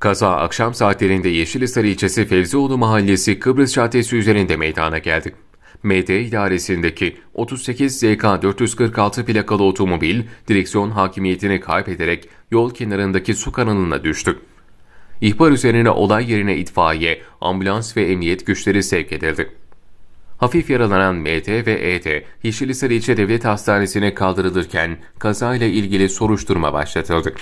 Kaza akşam saatlerinde Yeşilisar ilçesi Fevzioğlu Mahallesi Kıbrıs Caddesi üzerinde meydana geldi. MD idaresindeki 38 ZK 446 plakalı otomobil direksiyon hakimiyetini kaybederek yol kenarındaki su kanalına düştü. İhbar üzerine olay yerine itfaiye, ambulans ve emniyet güçleri sevk edildi. Hafif yaralanan MT ve ET, Yeşilisar İlçe Devlet Hastanesi'ne kaldırılırken kazayla ilgili soruşturma başlatıldı.